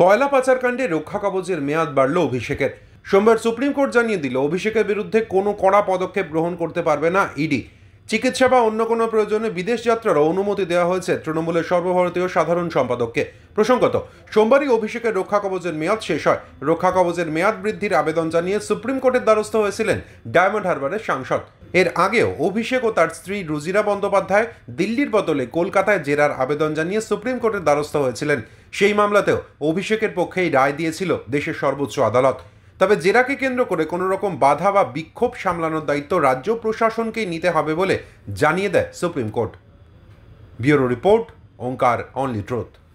কয়লা পাচারকাণ্ডে রক্ষা কবচের মেয়াদ বাড়ল অভিষেকের সোমবার সুপ্রিম কোর্ট জানিয়ে দিল অভিষেকের বিরুদ্ধে কোনো কড়া পদক্ষেপ গ্রহণ করতে পারবে না ইডি চিকিৎসা বা অন্য কোনো প্রয়োজনে বিদেশ যাত্রারও অনুমতি দেওয়া হয়েছে তৃণমূলের সর্বভারতীয় সাধারণ সম্পাদককে প্রসঙ্গত সোমবারই অভিষেকের রক্ষা কবচের মেয়াদ শেষ হয় রক্ষা কবচের মেয়াদ বৃদ্ধির আবেদন জানিয়ে সুপ্রিম কোর্টের দ্বারস্থ হয়েছিলেন ডায়মন্ড হারবারের সাংসদ এর আগেও অভিষেক ও তার স্ত্রী রুজিরা বন্দ্যোপাধ্যায় দিল্লির বদলে কলকাতায় জেরার আবেদন জানিয়ে সুপ্রিম কোর্টের দ্বারস্থ হয়েছিলেন সেই মামলাতেও অভিষেকের পক্ষেই রায় দিয়েছিল দেশের সর্বোচ্চ আদালত তবে জেরাকে কেন্দ্র করে কোনো রকম বাধা বা বিক্ষোভ সামলানোর দায়িত্ব রাজ্য প্রশাসনকেই নিতে হবে বলে জানিয়ে দেয় supreme court bureau report Onkar only truth